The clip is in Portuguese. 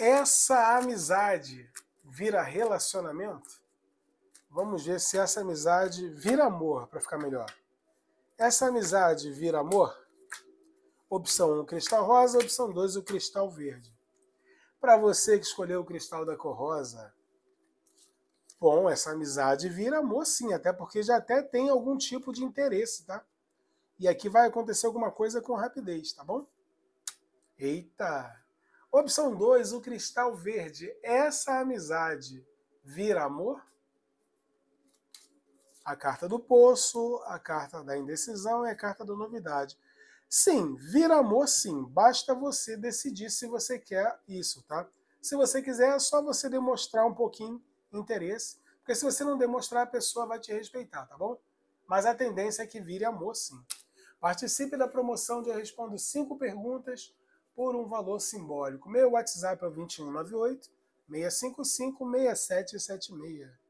essa amizade vira relacionamento? Vamos ver se essa amizade vira amor, para ficar melhor. Essa amizade vira amor? Opção 1, o cristal rosa. Opção 2, o cristal verde. Para você que escolheu o cristal da cor rosa, bom, essa amizade vira amor sim, até porque já até tem algum tipo de interesse, tá? E aqui vai acontecer alguma coisa com rapidez, tá bom? Eita! Opção 2, o cristal verde. Essa amizade vira amor? A carta do poço, a carta da indecisão e a carta da novidade. Sim, vira amor sim. Basta você decidir se você quer isso, tá? Se você quiser, é só você demonstrar um pouquinho interesse. Porque se você não demonstrar, a pessoa vai te respeitar, tá bom? Mas a tendência é que vire amor sim. Participe da promoção de eu respondo cinco perguntas por um valor simbólico. Meu WhatsApp é 2198 655 6776.